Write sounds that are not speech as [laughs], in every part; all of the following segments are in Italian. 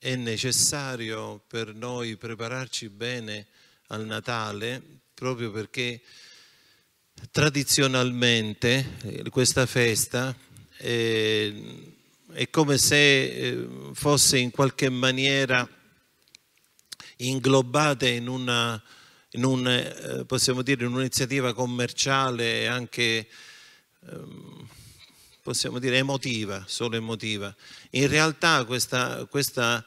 è necessario per noi prepararci bene al Natale proprio perché tradizionalmente eh, questa festa è, eh, è come se eh, fosse in qualche maniera inglobata in una in un, possiamo dire, un'iniziativa commerciale anche ehm, possiamo dire, emotiva, solo emotiva. In realtà questa, questa,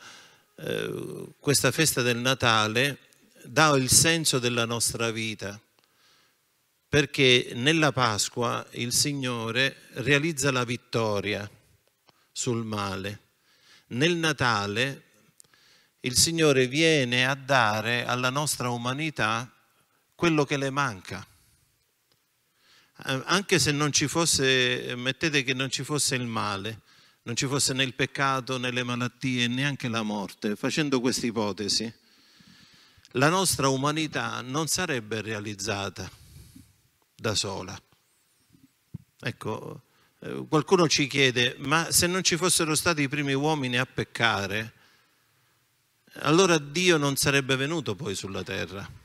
eh, questa festa del Natale dà il senso della nostra vita, perché nella Pasqua il Signore realizza la vittoria sul male. Nel Natale il Signore viene a dare alla nostra umanità quello che le manca. Eh, anche se non ci fosse, eh, mettete che non ci fosse il male, non ci fosse né il peccato né le malattie neanche la morte, facendo questa ipotesi, la nostra umanità non sarebbe realizzata da sola. Ecco, eh, qualcuno ci chiede, ma se non ci fossero stati i primi uomini a peccare, allora Dio non sarebbe venuto poi sulla terra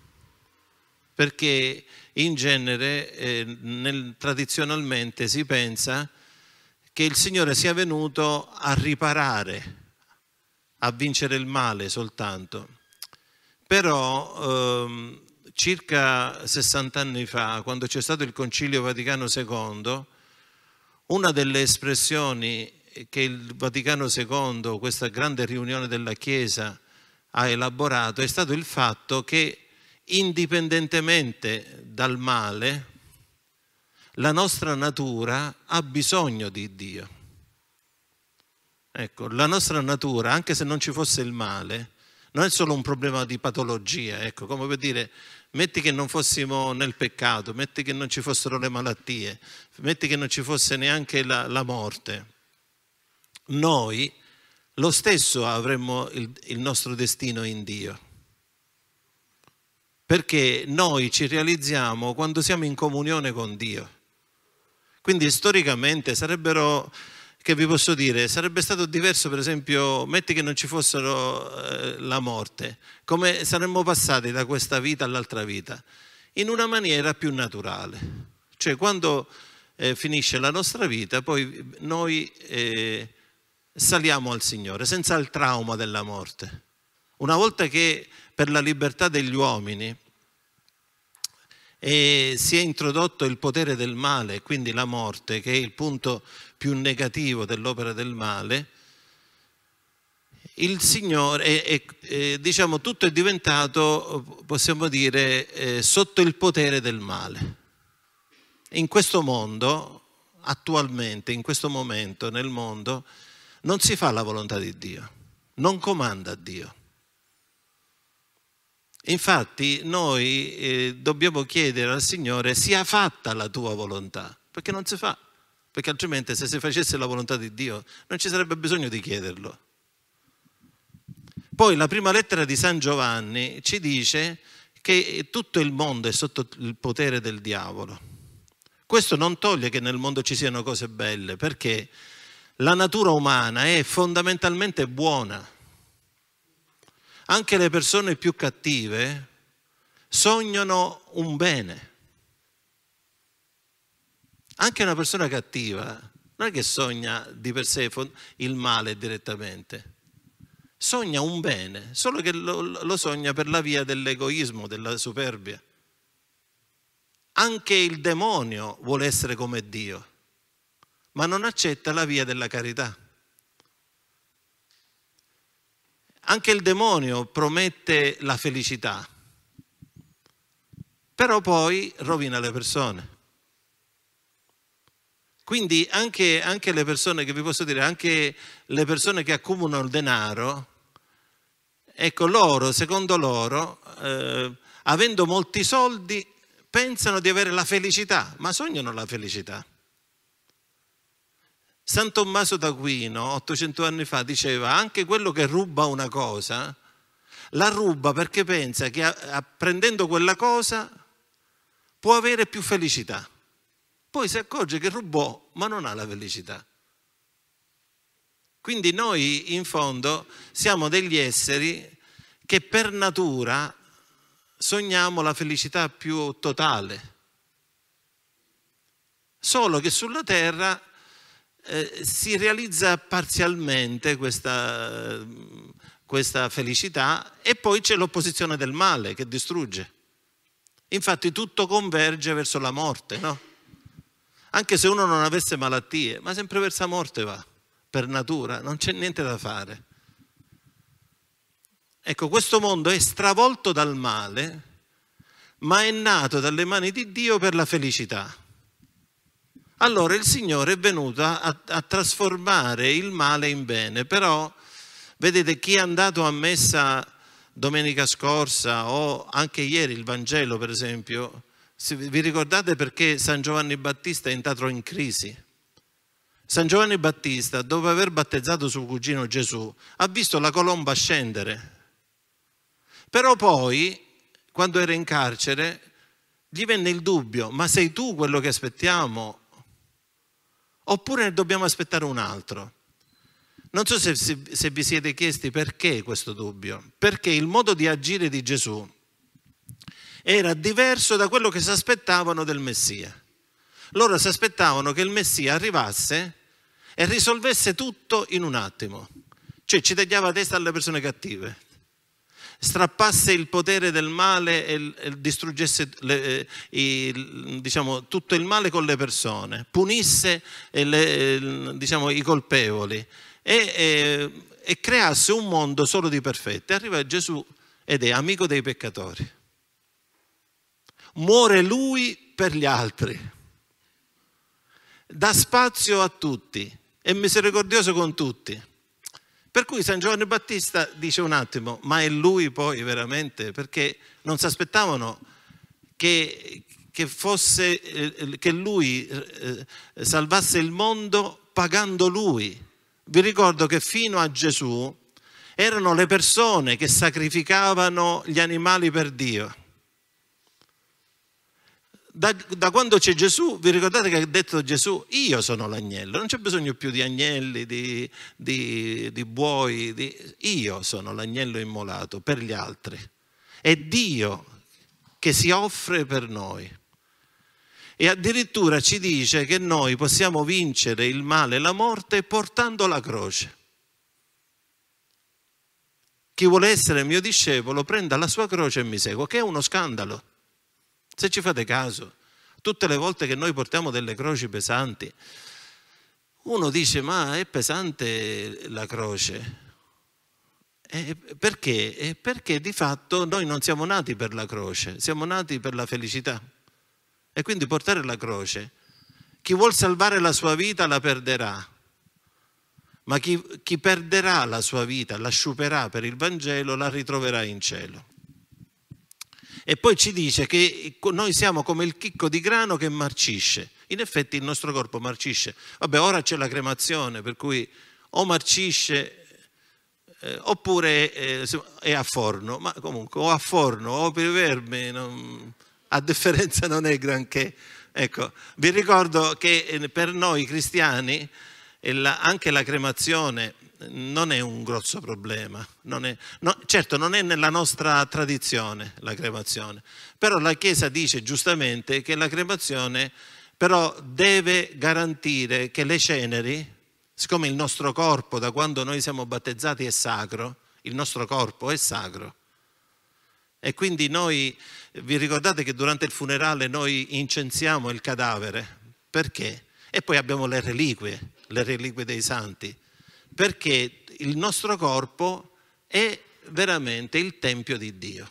perché in genere eh, nel, tradizionalmente si pensa che il Signore sia venuto a riparare, a vincere il male soltanto. Però ehm, circa 60 anni fa, quando c'è stato il Concilio Vaticano II, una delle espressioni che il Vaticano II, questa grande riunione della Chiesa, ha elaborato è stato il fatto che indipendentemente dal male, la nostra natura ha bisogno di Dio. Ecco, la nostra natura, anche se non ci fosse il male, non è solo un problema di patologia, ecco, come per dire, metti che non fossimo nel peccato, metti che non ci fossero le malattie, metti che non ci fosse neanche la, la morte. Noi lo stesso avremmo il, il nostro destino in Dio perché noi ci realizziamo quando siamo in comunione con Dio. Quindi storicamente sarebbero, che vi posso dire, sarebbe stato diverso per esempio, metti che non ci fossero eh, la morte, come saremmo passati da questa vita all'altra vita, in una maniera più naturale. Cioè quando eh, finisce la nostra vita, poi noi eh, saliamo al Signore senza il trauma della morte. Una volta che per la libertà degli uomini e si è introdotto il potere del male, quindi la morte, che è il punto più negativo dell'opera del male, il Signore, è, è, è, diciamo, tutto è diventato, possiamo dire, eh, sotto il potere del male. In questo mondo, attualmente, in questo momento, nel mondo, non si fa la volontà di Dio, non comanda Dio. Infatti noi eh, dobbiamo chiedere al Signore sia fatta la tua volontà, perché non si fa, perché altrimenti se si facesse la volontà di Dio non ci sarebbe bisogno di chiederlo. Poi la prima lettera di San Giovanni ci dice che tutto il mondo è sotto il potere del diavolo. Questo non toglie che nel mondo ci siano cose belle, perché la natura umana è fondamentalmente buona anche le persone più cattive sognano un bene. Anche una persona cattiva non è che sogna di per sé il male direttamente, sogna un bene, solo che lo, lo sogna per la via dell'egoismo, della superbia. Anche il demonio vuole essere come Dio, ma non accetta la via della carità. Anche il demonio promette la felicità, però poi rovina le persone. Quindi anche, anche, le persone che vi posso dire, anche le persone che accumulano il denaro, ecco loro, secondo loro, eh, avendo molti soldi, pensano di avere la felicità, ma sognano la felicità. San Tommaso d'Aquino, 800 anni fa, diceva anche quello che ruba una cosa, la ruba perché pensa che prendendo quella cosa può avere più felicità. Poi si accorge che rubò, ma non ha la felicità. Quindi noi in fondo siamo degli esseri che per natura sogniamo la felicità più totale. Solo che sulla terra eh, si realizza parzialmente questa, eh, questa felicità e poi c'è l'opposizione del male che distrugge. Infatti tutto converge verso la morte, no? Anche se uno non avesse malattie, ma sempre verso la morte va, per natura, non c'è niente da fare. Ecco, questo mondo è stravolto dal male, ma è nato dalle mani di Dio per la felicità. Allora il Signore è venuto a, a trasformare il male in bene, però vedete chi è andato a messa domenica scorsa o anche ieri il Vangelo per esempio, vi ricordate perché San Giovanni Battista è entrato in crisi? San Giovanni Battista, dopo aver battezzato suo cugino Gesù, ha visto la colomba scendere. Però poi, quando era in carcere, gli venne il dubbio, ma sei tu quello che aspettiamo oppure ne dobbiamo aspettare un altro? Non so se, se, vi siete chiesti perché questo dubbio, perché il modo di agire di Gesù era diverso da quello che si aspettavano del Messia. Loro si aspettavano che il Messia arrivasse e risolvesse tutto in un attimo, cioè ci tagliava la testa alle persone cattive, strappasse il potere del male e, distruggesse le, eh, i, diciamo, tutto il male con le persone, punisse eh, le, eh, diciamo, i colpevoli e, e, e creasse un mondo solo di perfetti. Arriva Gesù ed è amico dei peccatori. Muore lui per gli altri. Dà spazio a tutti, è misericordioso con tutti. Per cui San Giovanni Battista dice un attimo, ma è lui poi veramente? Perché non si aspettavano che, che, fosse, eh, che lui eh, eh, salvasse il mondo pagando lui. Vi ricordo che fino a Gesù erano le persone che sacrificavano gli animali per Dio da, da, quando c'è Gesù, vi ricordate che ha detto Gesù, io sono l'agnello, non c'è bisogno più di agnelli, di, di, di buoi, di... io sono l'agnello immolato per gli altri. È Dio che si offre per noi. E addirittura ci dice che noi possiamo vincere il male e la morte portando la croce. Chi vuole essere mio discepolo prenda la sua croce e mi segua, che è uno scandalo. Se ci fate caso, tutte le volte che noi portiamo delle croci pesanti, uno dice ma è pesante la croce. Eh, perché? Eh, perché di fatto noi non siamo nati per la croce, siamo nati per la felicità. E quindi portare la croce, chi vuol salvare la sua vita la perderà, ma chi, chi perderà la sua vita, la sciuperà per il Vangelo, la ritroverà in cielo. E poi ci dice che noi siamo come il chicco di grano che marcisce. In effetti il nostro corpo marcisce. Vabbè, ora c'è la cremazione, per cui o marcisce eh, oppure eh, è a forno, ma comunque o a forno o per i vermi, non, a differenza non è granché. Ecco, vi ricordo che eh, per noi cristiani anche la cremazione non è un grosso problema. Non è, no, certo, non è nella nostra tradizione la cremazione, però la Chiesa dice giustamente che la cremazione però deve garantire che le ceneri, siccome il nostro corpo da quando noi siamo battezzati è sacro, il nostro corpo è sacro. E quindi noi, vi ricordate che durante il funerale noi incensiamo il cadavere? Perché? E poi abbiamo le reliquie, le reliquie dei santi perché il nostro corpo è veramente il tempio di Dio.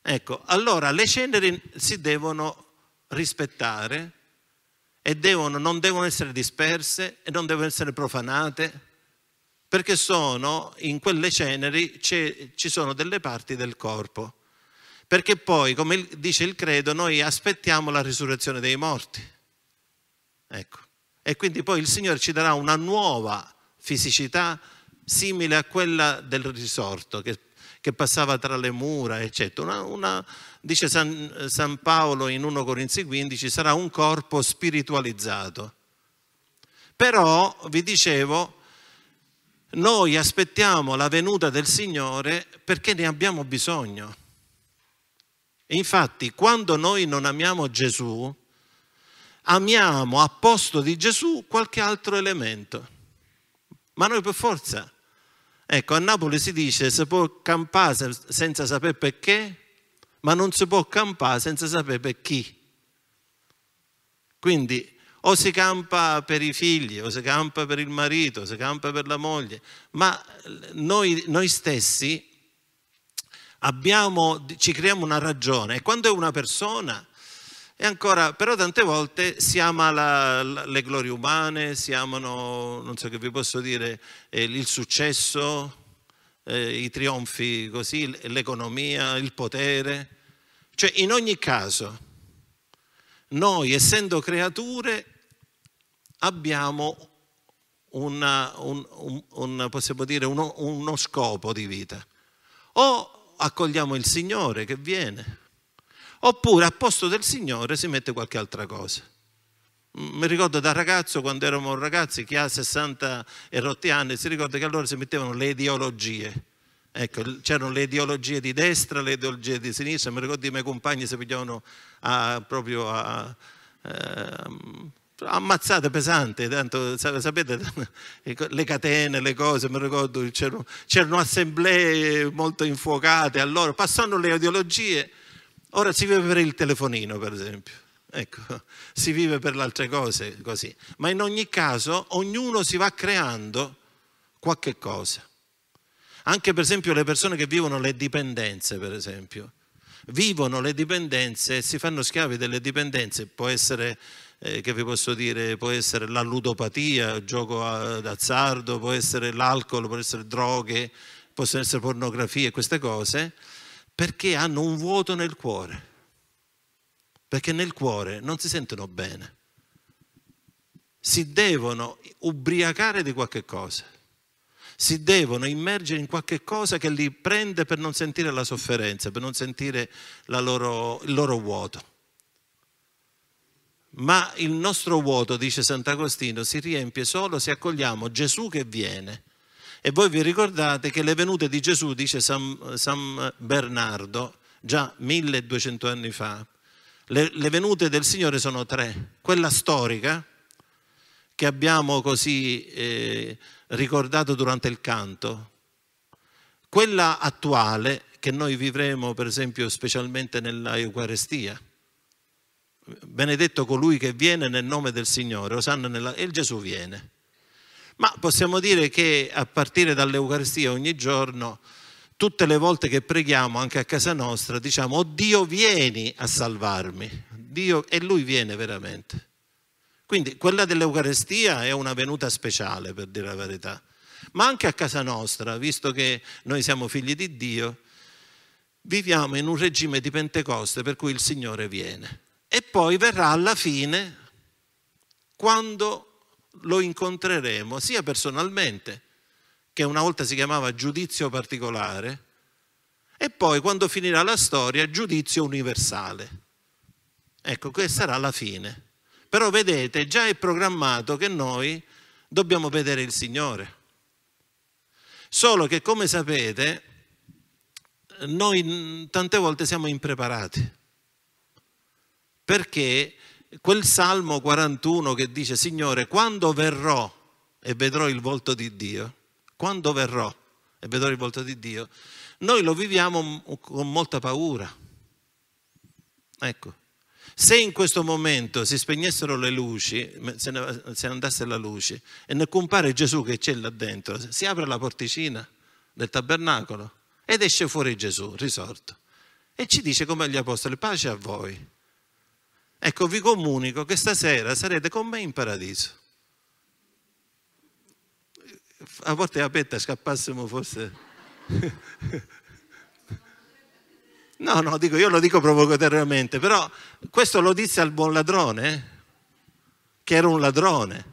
Ecco, allora le ceneri si devono rispettare e devono, non devono essere disperse e non devono essere profanate, perché sono, in quelle ceneri ci sono delle parti del corpo. Perché poi, come dice il credo, noi aspettiamo la risurrezione dei morti. Ecco. E quindi poi il Signore ci darà una nuova fisicità simile a quella del risorto che, che passava tra le mura, eccetera. Una, una, dice San, San Paolo in 1 Corinzi 15, sarà un corpo spiritualizzato. Però, vi dicevo, noi aspettiamo la venuta del Signore perché ne abbiamo bisogno. Infatti, quando noi non amiamo Gesù, amiamo a posto di Gesù qualche altro elemento. Ma noi per forza. Ecco, a Napoli si dice si può campare senza sapere perché, ma non si può campare senza sapere per chi. Quindi o si campa per i figli, o si campa per il marito, o si campa per la moglie, ma eh, noi, noi stessi abbiamo, ci creiamo una ragione e quando è una persona e ancora, però tante volte si ama la, la, le glorie umane, si amano, non so che vi posso dire, eh, il successo, eh, i trionfi così, l'economia, il potere. Cioè, in ogni caso, noi essendo creature abbiamo una, un, un, un, possiamo dire uno, uno scopo di vita. O accogliamo il Signore che viene, oppure al posto del Signore si mette qualche altra cosa. Mm, mi ricordo da ragazzo, quando eravamo ragazzi, chi ha 60 e rotti anni, si ricorda che allora si mettevano le ideologie. Ecco, c'erano le ideologie di destra, le ideologie di sinistra, mi ricordo i miei compagni si pigliavano a, proprio a, a, ehm, ammazzate pesanti, tanto sapete [laughs] ecco, le catene, le cose, mi ricordo c'erano, assemblee molto infuocate, allora passano le ideologie Ora si vive per il telefonino, per esempio. Ecco, [laughs] si vive per le altre cose così. Ma in ogni caso ognuno si va creando qualche cosa. Anche per esempio le persone che vivono le dipendenze, per esempio. Vivono le dipendenze e si fanno schiavi delle dipendenze. Può essere, eh, che vi posso dire, può essere la ludopatia, il gioco d'azzardo, può essere l'alcol, può essere droghe, possono essere pornografie, queste cose perché hanno un vuoto nel cuore, perché nel cuore non si sentono bene, si devono ubriacare di qualche cosa, si devono immergere in qualche cosa che li prende per non sentire la sofferenza, per non sentire loro, il loro vuoto. Ma il nostro vuoto, dice Sant'Agostino, si riempie solo se accogliamo Gesù che viene e voi vi ricordate che le venute di Gesù, dice San, San Bernardo, già 1200 anni fa, le, le venute del Signore sono tre. Quella storica, che abbiamo così eh, ricordato durante il canto, quella attuale che noi vivremo per esempio specialmente nella Eucaristia. Benedetto colui che viene nel nome del Signore, Osanna nella... e il Gesù viene. Ma possiamo dire che a partire dall'Eucaristia ogni giorno, tutte le volte che preghiamo anche a casa nostra, diciamo, oh Dio vieni a salvarmi, Dio, e Lui viene veramente. Quindi quella dell'Eucaristia è una venuta speciale, per dire la verità. Ma anche a casa nostra, visto che noi siamo figli di Dio, viviamo in un regime di Pentecoste per cui il Signore viene. E poi verrà alla fine quando lo incontreremo sia personalmente, che una volta si chiamava giudizio particolare, e poi quando finirà la storia giudizio universale. Ecco, questa sarà la fine. Però vedete, già è programmato che noi dobbiamo vedere il Signore. Solo che come sapete, noi tante volte siamo impreparati, perché quel Salmo 41 che dice, Signore, quando verrò e vedrò il volto di Dio, quando verrò e vedrò il volto di Dio, noi lo viviamo con molta paura. Ecco, se in questo momento si spegnessero le luci, se, ne, andasse la luce e ne compare Gesù che c'è là dentro, si apre la porticina del tabernacolo ed esce fuori Gesù risorto e ci dice come agli apostoli, pace a voi. Ecco, vi comunico che stasera sarete con me in paradiso. A volte aperta scappassimo forse... [laughs] no, no, dico, io lo dico provocatoriamente, però questo lo disse al buon ladrone, che era un ladrone.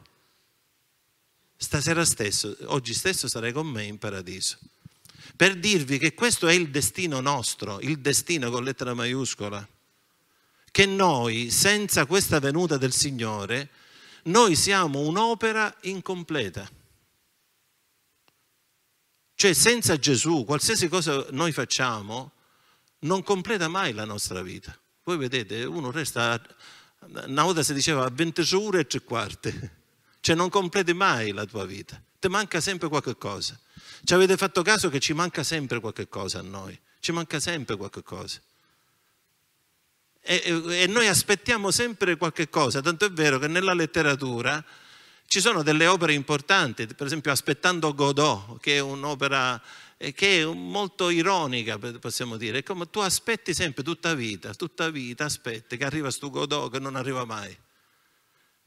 Stasera stesso, oggi stesso sarei con me in paradiso per dirvi che questo è il destino nostro, il destino con lettera maiuscola che noi, senza questa venuta del Signore, noi siamo un'opera incompleta. Cioè senza Gesù, qualsiasi cosa noi facciamo, non completa mai la nostra vita. Voi vedete, uno resta, una volta si diceva, a 20 ore e tre quarti. Cioè non completi mai la tua vita. Ti manca sempre qualche cosa. Ci avete fatto caso che ci manca sempre qualche cosa a noi. Ci manca sempre qualche cosa. E, e noi aspettiamo sempre qualche cosa, tanto è vero che nella letteratura ci sono delle opere importanti, per esempio Aspettando Godot, che è un'opera eh, che è molto ironica, possiamo dire, è come tu aspetti sempre tutta vita, tutta vita aspetti che arriva sto Godot che non arriva mai.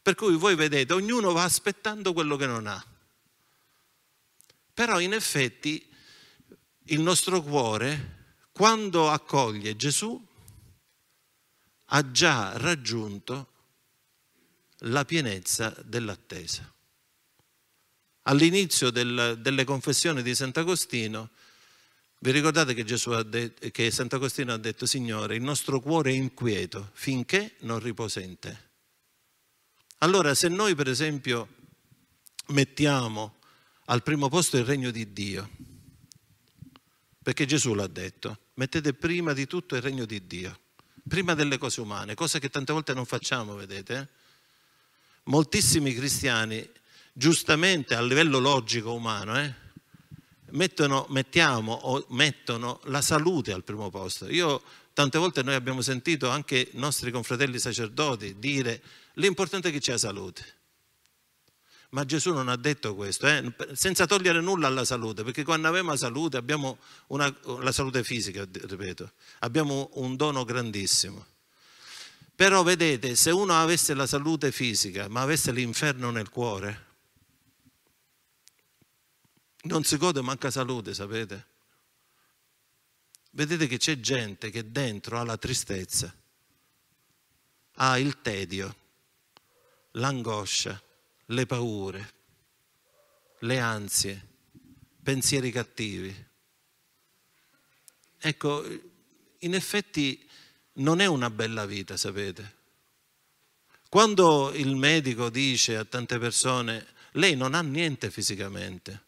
Per cui voi vedete, ognuno va aspettando quello che non ha. Però in effetti il nostro cuore, quando accoglie Gesù, ha già raggiunto la pienezza dell'attesa. All'inizio del, delle confessioni di Sant'Agostino, vi ricordate che, Gesù ha detto, che Sant'Agostino ha detto, Signore, il nostro cuore è inquieto finché non riposa in te. Allora, se noi per esempio mettiamo al primo posto il regno di Dio, perché Gesù l'ha detto, mettete prima di tutto il regno di Dio prima delle cose umane, cosa che tante volte non facciamo, vedete? Moltissimi cristiani, giustamente a livello logico umano, eh, mettono, mettiamo o mettono la salute al primo posto. Io tante volte noi abbiamo sentito anche i nostri confratelli sacerdoti dire l'importante è che c'è la salute. Ma Gesù non ha detto questo, eh? senza togliere nulla alla salute, perché quando abbiamo salute, abbiamo una, la salute fisica, ripeto, abbiamo un dono grandissimo. Però vedete, se uno avesse la salute fisica, ma avesse l'inferno nel cuore, non si gode manca salute, sapete? Vedete che c'è gente che dentro ha la tristezza, ha il tedio, l'angoscia, le paure, le ansie, pensieri cattivi. Ecco, in effetti non è una bella vita, sapete. Quando il medico dice a tante persone, lei non ha niente fisicamente,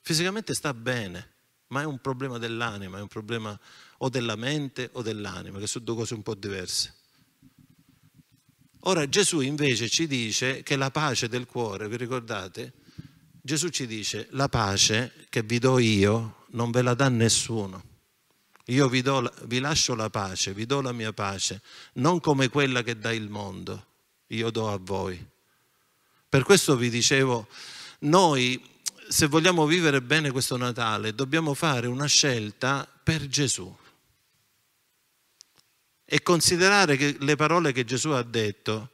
fisicamente sta bene, ma è un problema dell'anima, è un problema o della mente o dell'anima, che sono due cose un po' diverse. Ora Gesù invece ci dice che la pace del cuore, vi ricordate? Gesù ci dice la pace che vi do io non ve la dà nessuno. Io vi, do, vi lascio la pace, vi do la mia pace, non come quella che dà il mondo, io do a voi. Per questo vi dicevo, noi se vogliamo vivere bene questo Natale dobbiamo fare una scelta per Gesù e considerare che le parole che Gesù ha detto,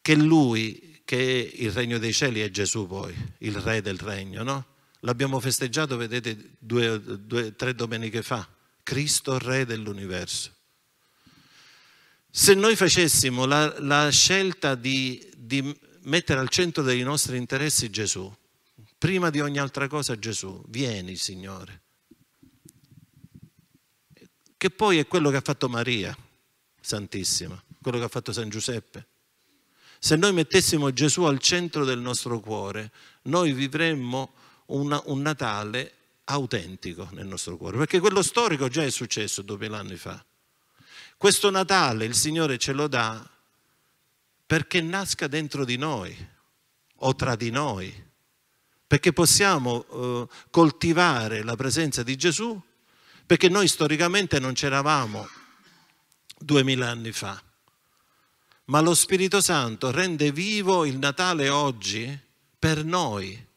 che lui, che è il regno dei cieli è Gesù poi, il re del regno, no? L'abbiamo festeggiato, vedete, due, due, tre domeniche fa, Cristo re dell'universo. Se noi facessimo la, la scelta di, di mettere al centro dei nostri interessi Gesù, prima di ogni altra cosa Gesù, vieni Signore, che poi è quello che ha fatto Maria Santissima, quello che ha fatto San Giuseppe. Se noi mettessimo Gesù al centro del nostro cuore, noi vivremmo una, un Natale autentico nel nostro cuore, perché quello storico già è successo 2000 anni fa. Questo Natale il Signore ce lo dà perché nasca dentro di noi o tra di noi, perché possiamo eh, coltivare la presenza di Gesù, perché noi storicamente non c'eravamo duemila anni fa. Ma lo Spirito Santo rende vivo il Natale oggi per noi.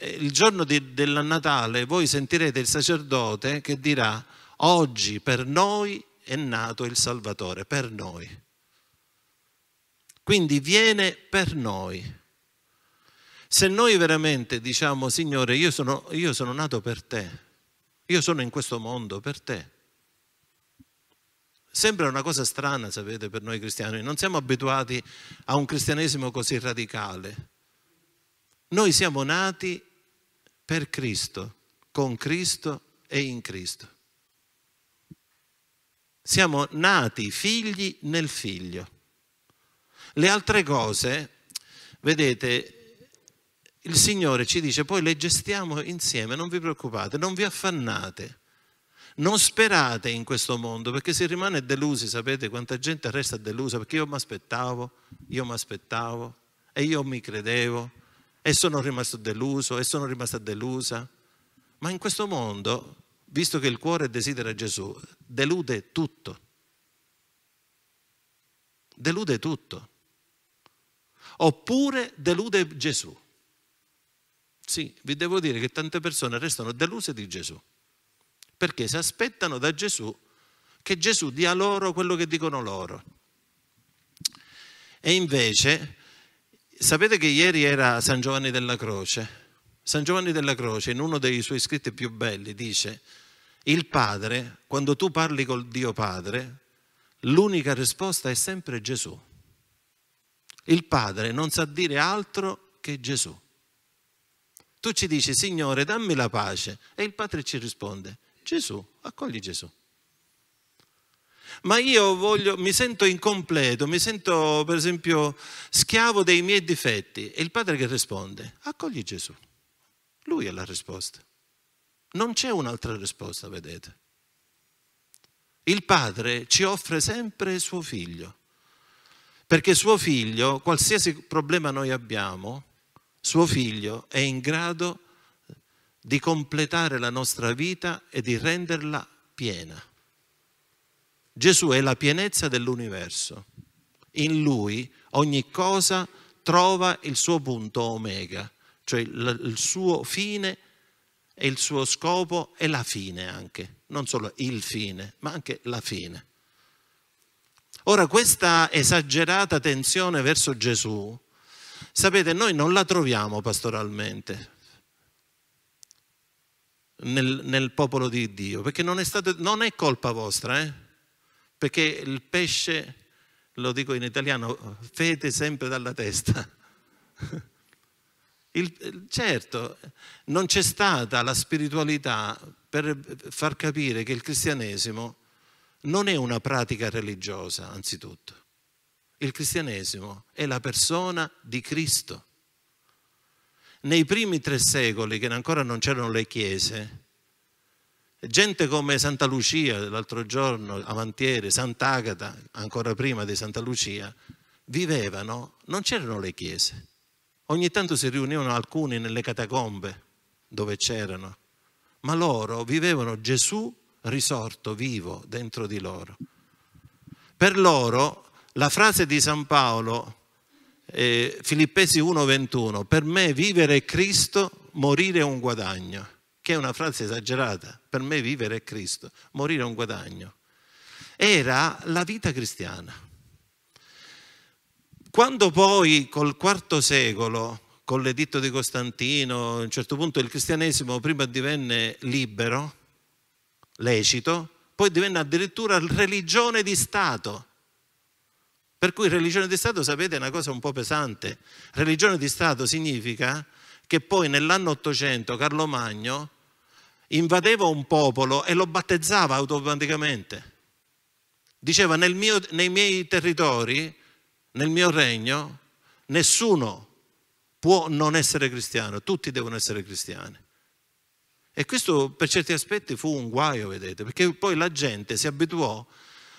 Il giorno di, del Natale voi sentirete il sacerdote che dirà oggi per noi è nato il Salvatore, per noi. Quindi viene per noi. Se noi veramente diciamo Signore io sono, io sono nato per te, io sono in questo mondo per te Sembra una cosa strana, sapete, per noi cristiani. Non siamo abituati a un cristianesimo così radicale. Noi siamo nati per Cristo, con Cristo e in Cristo. Siamo nati figli nel figlio. Le altre cose, vedete, il Signore ci dice, poi le gestiamo insieme, non vi preoccupate, non vi affannate. Non sperate in questo mondo perché si rimane delusi, sapete quanta gente resta delusa perché io mi aspettavo, io mi aspettavo e io mi credevo e sono rimasto deluso e sono rimasta delusa. Ma in questo mondo, visto che il cuore desidera Gesù, delude tutto. Delude tutto. Oppure delude Gesù. Sì, vi devo dire che tante persone restano deluse di Gesù perché si aspettano da Gesù che Gesù dia loro quello che dicono loro. E invece, sapete che ieri era San Giovanni della Croce? San Giovanni della Croce, in uno dei suoi scritti più belli, dice, il Padre, quando tu parli col Dio Padre, l'unica risposta è sempre Gesù. Il Padre non sa dire altro che Gesù. Tu ci dici, Signore, dammi la pace. E il Padre ci risponde, Gesù, accogli Gesù. Ma io voglio, mi sento incompleto, mi sento per esempio schiavo dei miei difetti. E il padre che risponde, accogli Gesù. Lui è la risposta. Non c'è un'altra risposta, vedete. Il padre ci offre sempre suo figlio, perché suo figlio, qualsiasi problema noi abbiamo, suo figlio è in grado di di completare la nostra vita e di renderla piena. Gesù è la pienezza dell'universo. In lui ogni cosa trova il suo punto omega, cioè il suo fine e il suo scopo e la fine anche, non solo il fine, ma anche la fine. Ora questa esagerata tensione verso Gesù, sapete, noi non la troviamo pastoralmente, nel, nel popolo di Dio, perché non è, stato, non è colpa vostra, eh? perché il pesce, lo dico in italiano, fede sempre dalla testa. [laughs] Il, certo, non c'è stata la spiritualità per far capire che il cristianesimo non è una pratica religiosa, anzitutto. Il cristianesimo è la persona di Cristo nei primi tre secoli, che ancora non c'erano le chiese, gente come Santa Lucia l'altro giorno, Avantiere, Sant'Agata, ancora prima di Santa Lucia, vivevano, non c'erano le chiese. Ogni tanto si riunivano alcuni nelle catacombe dove c'erano, ma loro vivevano Gesù risorto, vivo dentro di loro. Per loro la frase di San Paolo eh, Filippesi 1:21, per me vivere è Cristo, morire è un guadagno, che è una frase esagerata, per me vivere è Cristo, morire è un guadagno. Era la vita cristiana. Quando poi col IV secolo, con l'editto di Costantino, a un certo punto il cristianesimo prima divenne libero, lecito, poi divenne addirittura religione di Stato. Per cui religione di Stato, sapete, è una cosa un po' pesante. Religione di Stato significa che poi nell'anno 800 Carlo Magno invadeva un popolo e lo battezzava automaticamente. Diceva mio, nei miei territori, nel mio regno, nessuno può non essere cristiano, tutti devono essere cristiani. E questo per certi aspetti fu un guaio, vedete, perché poi la gente si abituò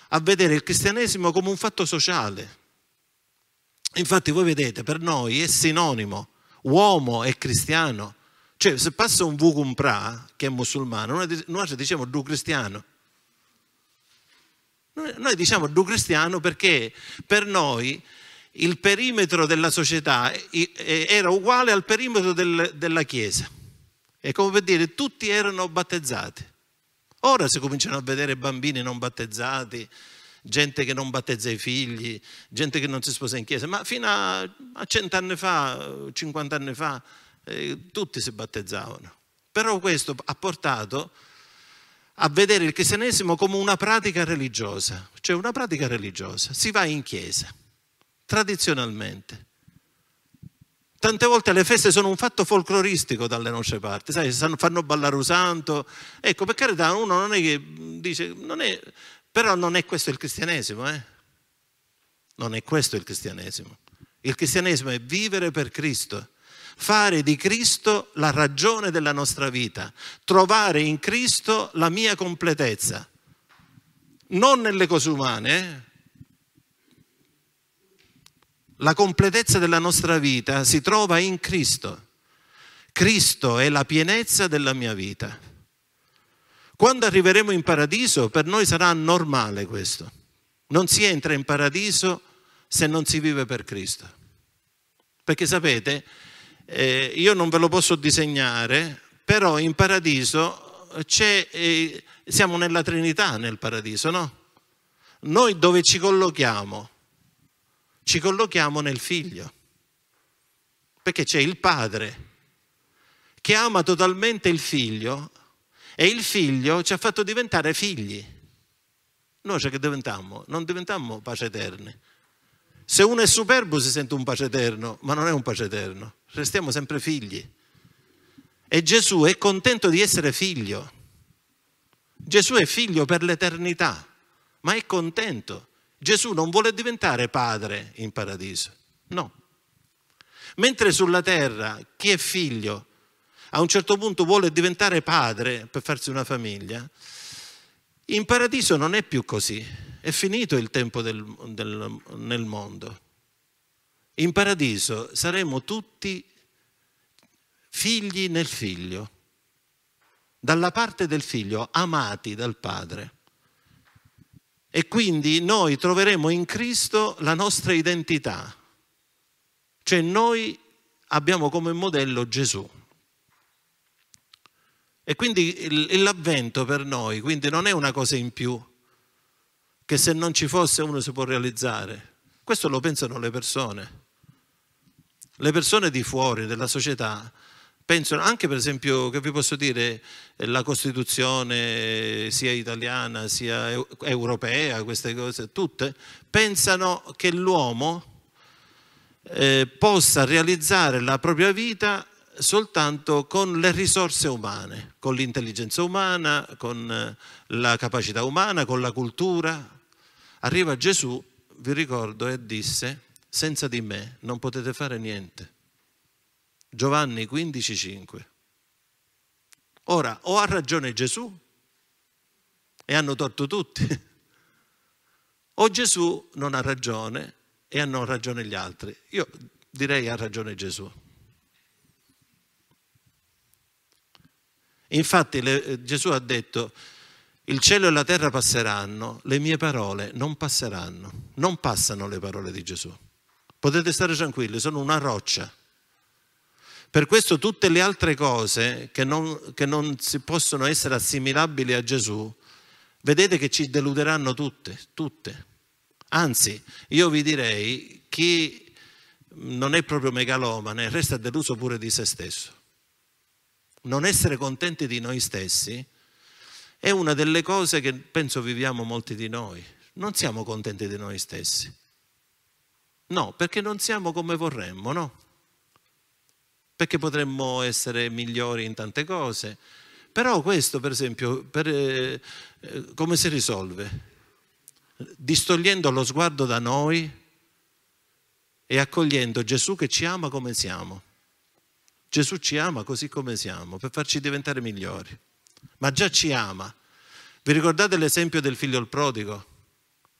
a vedere il cristianesimo come un fatto sociale. Infatti voi vedete, per noi è sinonimo, uomo è cristiano. Cioè se passa un Pra, che è musulmano, noi diciamo du cristiano. Noi diciamo du cristiano perché per noi il perimetro della società era uguale al perimetro del, della Chiesa. È come per dire, tutti erano battezzati. Ora si cominciano a vedere bambini non battezzati, gente che non battezza i figli, gente che non si sposa in chiesa, ma fino a cent'anni fa, 50 anni fa, eh, tutti si battezzavano. Però questo ha portato a vedere il cristianesimo come una pratica religiosa, cioè una pratica religiosa. Si va in chiesa, tradizionalmente, Tante volte le feste sono un fatto folcloristico dalle nostre parti, sai, fanno ballare un santo. Ecco, per carità, uno non è che dice, non è, però non è questo il cristianesimo, eh? Non è questo il cristianesimo. Il cristianesimo è vivere per Cristo, fare di Cristo la ragione della nostra vita, trovare in Cristo la mia completezza. Non nelle cose umane, eh? La completezza della nostra vita si trova in Cristo. Cristo è la pienezza della mia vita. Quando arriveremo in paradiso, per noi sarà normale questo. Non si entra in paradiso se non si vive per Cristo. Perché sapete, eh, io non ve lo posso disegnare, però in paradiso eh, siamo nella Trinità nel paradiso, no? Noi dove ci collochiamo? ci collochiamo nel figlio, perché c'è il padre che ama totalmente il figlio e il figlio ci ha fatto diventare figli. Noi ce che diventammo? Non diventammo pace eterne. Se uno è superbo si sente un pace eterno, ma non è un pace eterno, restiamo sempre figli. E Gesù è contento di essere figlio. Gesù è figlio per l'eternità, ma è contento Gesù non vuole diventare padre in paradiso, no. Mentre sulla terra chi è figlio a un certo punto vuole diventare padre per farsi una famiglia, in paradiso non è più così, è finito il tempo del, del, nel mondo. In paradiso saremo tutti figli nel figlio, dalla parte del figlio, amati dal padre. E quindi noi troveremo in Cristo la nostra identità. Cioè noi abbiamo come modello Gesù. E quindi l'avvento per noi, quindi non è una cosa in più, che se non ci fosse uno si può realizzare. Questo lo pensano le persone. Le persone di fuori, della società, pensano anche per esempio, che vi posso dire, eh, la Costituzione eh, sia italiana sia europea, queste cose tutte, pensano che l'uomo eh, possa realizzare la propria vita soltanto con le risorse umane, con l'intelligenza umana, con eh, la capacità umana, con la cultura. Arriva Gesù, vi ricordo, e disse, senza di me non potete fare niente. Giovanni 15,5. Ora, o ha ragione Gesù e hanno torto tutti, [laughs] o Gesù non ha ragione e hanno ragione gli altri. Io direi ha ragione Gesù. Infatti le, eh, Gesù ha detto, il cielo e la terra passeranno, le mie parole non passeranno, non passano le parole di Gesù. Potete stare tranquilli, sono una roccia. Per questo tutte le altre cose che non, che non si possono essere assimilabili a Gesù, vedete che ci deluderanno tutte, tutte. Anzi, io vi direi, chi non è proprio megalomane resta deluso pure di se stesso. Non essere contenti di noi stessi è una delle cose che penso viviamo molti di noi. Non siamo contenti di noi stessi. No, perché non siamo come vorremmo, no? perché potremmo essere migliori in tante cose. Però questo, per esempio, per, eh, eh, come si risolve? Distogliendo lo sguardo da noi e accogliendo Gesù che ci ama come siamo. Gesù ci ama così come siamo, per farci diventare migliori. Ma già ci ama. Vi ricordate l'esempio del figlio il prodigo?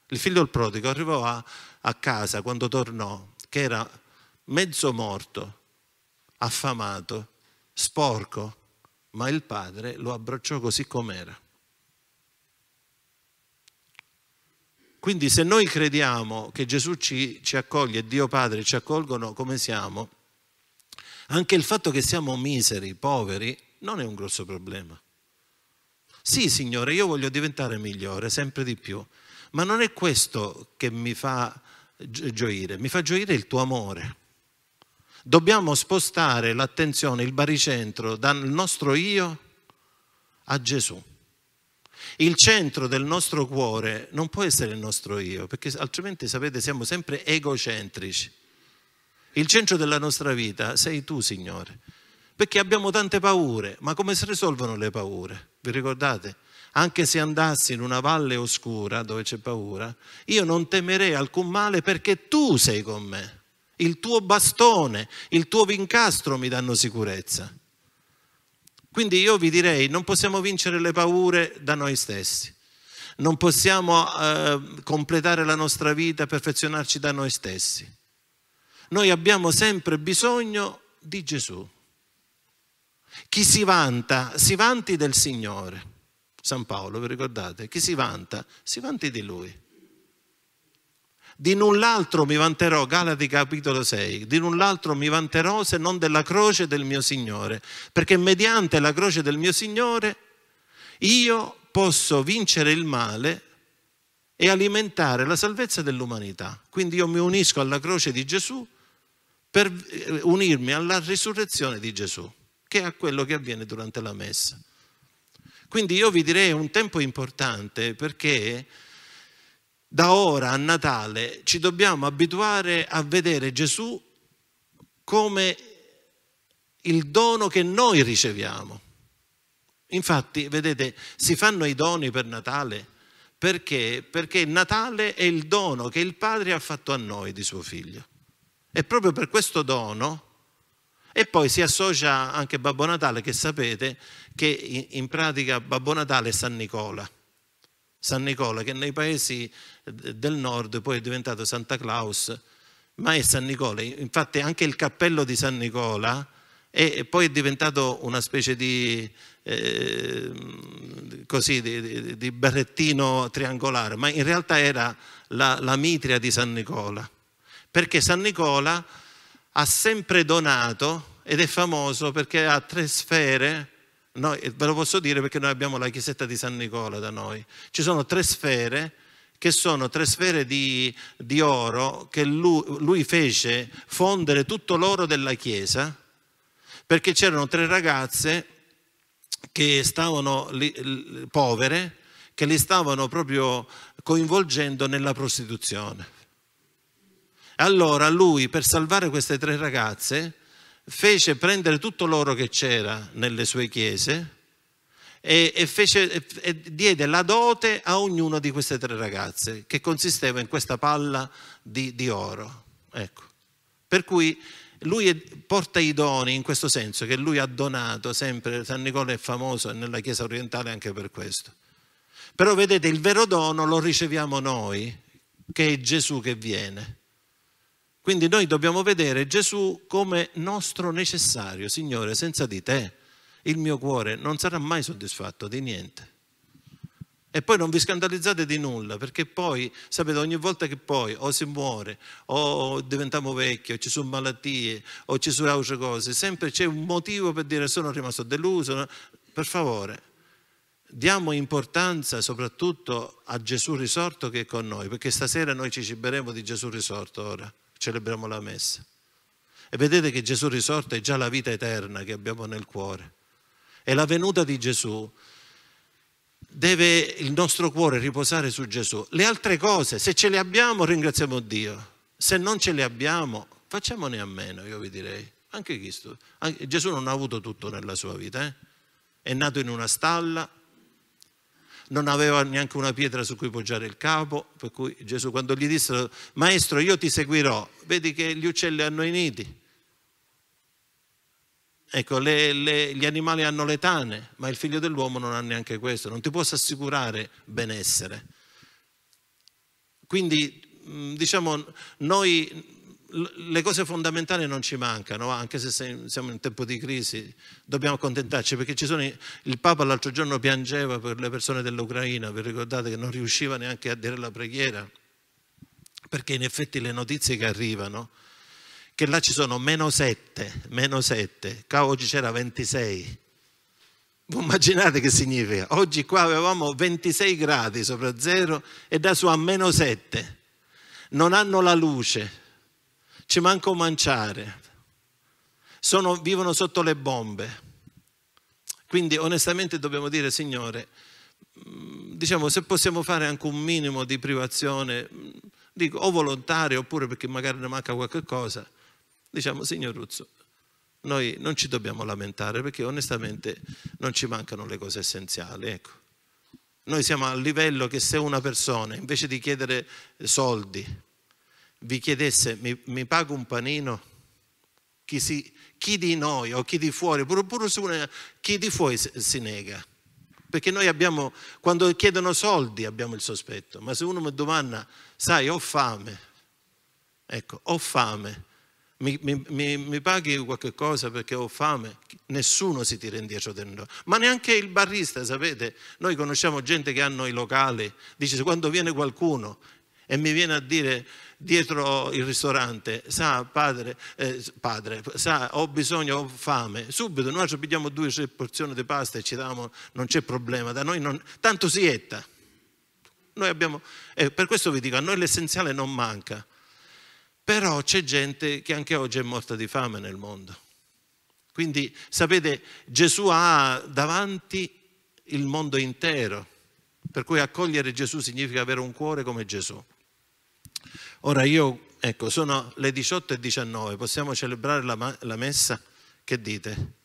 Il figlio il prodigo arrivò a, a casa quando tornò, che era mezzo morto, affamato, sporco, ma il padre lo abbracciò così com'era. Quindi se noi crediamo che Gesù ci, ci accoglie, Dio Padre ci accolgono come siamo, anche il fatto che siamo miseri, poveri, non è un grosso problema. Sì, Signore, io voglio diventare migliore, sempre di più, ma non è questo che mi fa gioire, mi fa gioire il tuo amore dobbiamo spostare l'attenzione, il baricentro dal nostro io a Gesù. Il centro del nostro cuore non può essere il nostro io, perché altrimenti sapete siamo sempre egocentrici. Il centro della nostra vita sei tu, Signore, perché abbiamo tante paure, ma come si risolvono le paure? Vi ricordate? Anche se andassi in una valle oscura dove c'è paura, io non temerei alcun male perché tu sei con me il tuo bastone, il tuo vincastro mi danno sicurezza. Quindi io vi direi, non possiamo vincere le paure da noi stessi, non possiamo eh, completare la nostra vita, perfezionarci da noi stessi. Noi abbiamo sempre bisogno di Gesù. Chi si vanta, si vanti del Signore. San Paolo, vi ricordate? Chi si vanta, si vanti di Lui. Di null'altro mi vanterò, Galati capitolo 6, di null'altro mi vanterò se non della croce del mio Signore, perché mediante la croce del mio Signore io posso vincere il male e alimentare la salvezza dell'umanità. Quindi io mi unisco alla croce di Gesù per eh, unirmi alla risurrezione di Gesù, che è quello che avviene durante la messa. Quindi io vi direi un tempo importante perché da ora a Natale ci dobbiamo abituare a vedere Gesù come il dono che noi riceviamo. Infatti, vedete, si fanno i doni per Natale perché? Perché Natale è il dono che il Padre ha fatto a noi di suo figlio. E proprio per questo dono, e poi si associa anche Babbo Natale, che sapete che in pratica Babbo Natale è San Nicola San Nicola, che nei paesi eh, del nord poi è diventato Santa Claus, ma è San Nicola. Infatti anche il cappello di San Nicola è, poi è diventato una specie di, eh, così, di, di, berrettino triangolare, ma in realtà era la, la mitria di San Nicola, perché San Nicola ha sempre donato ed è famoso perché ha tre sfere noi, ve lo posso dire perché noi abbiamo la chiesetta di San Nicola da noi. Ci sono tre sfere che sono tre sfere di, di oro che lui, lui fece fondere tutto l'oro della chiesa perché c'erano tre ragazze che stavano lì, povere, che li stavano proprio coinvolgendo nella prostituzione. Allora lui, per salvare queste tre ragazze, fece prendere tutto l'oro che c'era nelle sue chiese e, e, fece, e, e, diede la dote a ognuna di queste tre ragazze, che consisteva in questa palla di, di oro. Ecco. Per cui lui porta i doni in questo senso, che lui ha donato sempre, San Nicola è famoso nella Chiesa orientale anche per questo. Però vedete, il vero dono lo riceviamo noi, che è Gesù che viene. Quindi noi dobbiamo vedere Gesù come nostro necessario. Signore, senza di te il mio cuore non sarà mai soddisfatto di niente. E poi non vi scandalizzate di nulla, perché poi, sapete, ogni volta che poi o si muore, o diventiamo vecchi, o ci sono malattie, o ci sono altre cose, sempre c'è un motivo per dire sono rimasto deluso. Per favore, diamo importanza soprattutto a Gesù risorto che è con noi, perché stasera noi ci ciberemo di Gesù risorto ora celebriamo la messa. E vedete che Gesù risorto è già la vita eterna che abbiamo nel cuore. E la venuta di Gesù deve il nostro cuore riposare su Gesù. Le altre cose, se ce le abbiamo, ringraziamo Dio. Se non ce le abbiamo, facciamone a meno, io vi direi. Anche Cristo. Anche, Gesù non ha avuto tutto nella sua vita. Eh? È nato in una stalla, non aveva neanche una pietra su cui poggiare il capo, per cui Gesù quando gli disse, maestro io ti seguirò, vedi che gli uccelli hanno i nidi, ecco le, le, gli animali hanno le tane, ma il figlio dell'uomo non ha neanche questo, non ti posso assicurare benessere. Quindi diciamo noi le cose fondamentali non ci mancano, anche se siamo in tempo di crisi, dobbiamo accontentarci perché sono, il Papa l'altro giorno piangeva per le persone dell'Ucraina, vi ricordate che non riusciva neanche a dire la preghiera, perché in effetti le notizie che arrivano, che là ci sono meno 7, meno 7, qua oggi c'era 26, voi immaginate che significa, oggi qua avevamo 26 gradi sopra zero e da su a meno 7, non hanno la luce ci manca un manciare, Sono, vivono sotto le bombe. Quindi onestamente dobbiamo dire, Signore, mm, diciamo se possiamo fare anche un minimo di privazione, mm, dico o volontario oppure perché magari ne manca qualcosa, diciamo, Signor Ruzzo, noi non ci dobbiamo lamentare perché onestamente non ci mancano le cose essenziali. Ecco. Noi siamo al livello che se una persona invece di chiedere soldi vi chiedesse mi, mi pago un panino, chi, si, chi, di noi o chi di fuori, pure, pure su, chi di fuori si, si nega? Perché noi abbiamo, quando chiedono soldi abbiamo il sospetto, ma se uno mi domanda, sai, ho fame, ecco, ho fame, mi, mi, mi, mi, paghi qualche cosa perché ho fame, nessuno si tira indietro dentro. Ma neanche il barrista, sapete, noi conosciamo gente che hanno i locali, dice quando viene qualcuno e mi viene a dire dietro il ristorante, sa padre, eh, padre sa ho bisogno, ho fame, subito noi ci pigliamo due o tre porzioni di pasta e ci diamo, non c'è problema, da noi non, tanto si etta. Noi abbiamo, eh, per questo vi dico, a noi l'essenziale non manca, però c'è gente che anche oggi è morta di fame nel mondo. Quindi sapete, Gesù ha davanti il mondo intero, per cui accogliere Gesù significa avere un cuore come Gesù. Ora io, ecco, sono le 18 e 19, possiamo celebrare la, la messa? Che dite?